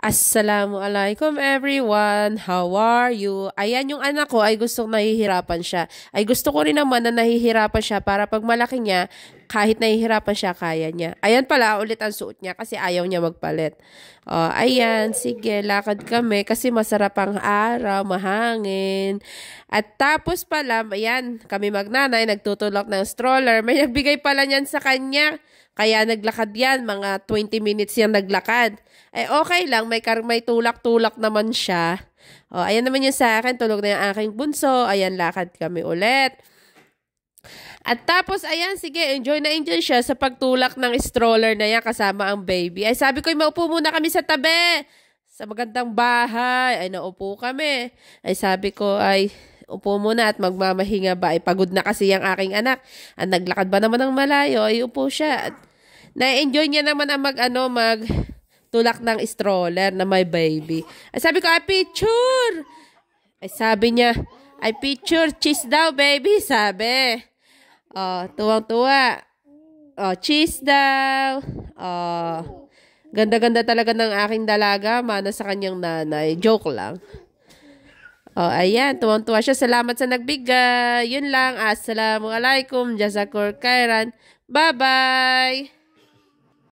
Assalamualaikum everyone. How are you? Ayan yung anak ko ay gustong nahihirapan siya. Ay gusto ko rin naman na nahihirapan siya para pag malaki niya, kahit nahihirapan siya, kaya niya. Ayan pala, ulit ang suot niya kasi ayaw niya magpalit. Uh, ayan, sige, lakad kami kasi masarap ang araw, mahangin. At tapos pala, ayan, kami magnanay, nagtutulak ng stroller. May nagbigay pala niyan sa kanya. Kaya naglakad yan, mga 20 minutes yan naglakad. Eh, okay lang, may, may tulak-tulak naman siya. O, oh, ayan naman yung sa akin, tulog na yung aking bunso. Ayan, lakad kami ulit. At tapos, ayan, sige, enjoy na enjoy siya sa pagtulak ng stroller na yan kasama ang baby. Ay, sabi ko, maupo muna kami sa tabi, sa magandang bahay. Ay, naupo kami. Ay, sabi ko, ay, upo muna at magmamahinga ba? Ay, pagod na kasi ang aking anak. Ang naglakad ba naman ng malayo? Ay, upo siya. At, na-enjoy niya naman ang mag, ano, mag tulak ng stroller na may baby. Ay, sabi ko, ay, picture! Ay, sabi niya, ay, picture, cheese daw, baby, sabi. Oh, tuwang-tuwa. Oh, cheese daw. Oh, ganda-ganda talaga ng aking dalaga, mana sa kanyang nanay. Joke lang. Oh, ayan, tuwang-tuwa siya. Salamat sa nagbigay. Yun lang. Assalamualaikum. Jazakur khairan. Bye-bye.